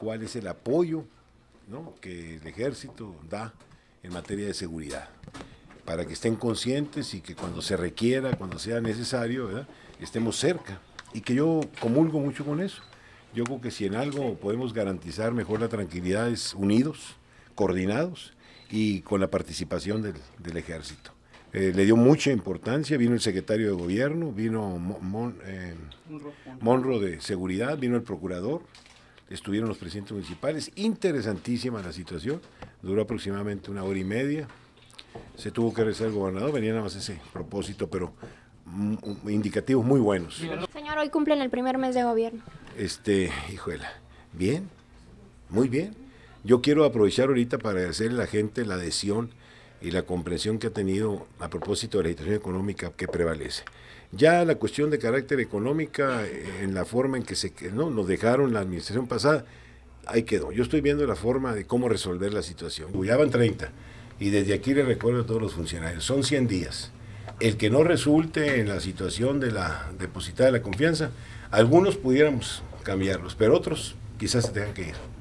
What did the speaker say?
cuál es el apoyo que el ejército da en materia de seguridad, para que estén conscientes y que cuando se requiera, cuando sea necesario, estemos cerca. Y que yo comulgo mucho con eso. Yo creo que si en algo podemos garantizar mejor la tranquilidad es unidos, coordinados y con la participación del, ejército. Eh, le dio mucha importancia, vino el secretario de gobierno, vino eh, Monro de Seguridad, vino el procurador, estuvieron los presidentes municipales. Interesantísima la situación, duró aproximadamente una hora y media. Se tuvo que rezar el gobernador, venía nada más ese propósito, pero mm, mm, indicativos muy buenos. Señor, hoy cumplen el primer mes de gobierno. Este, hijuela, bien, muy bien. Yo quiero aprovechar ahorita para agradecerle a la gente la adhesión y la comprensión que ha tenido a propósito de la situación económica que prevalece. Ya la cuestión de carácter económica, eh, en la forma en que se, ¿no? nos dejaron la administración pasada, ahí quedó. Yo estoy viendo la forma de cómo resolver la situación. Ya 30 y desde aquí le recuerdo a todos los funcionarios, son 100 días. El que no resulte en la situación de la depositada de la confianza, algunos pudiéramos cambiarlos, pero otros quizás se tengan que ir.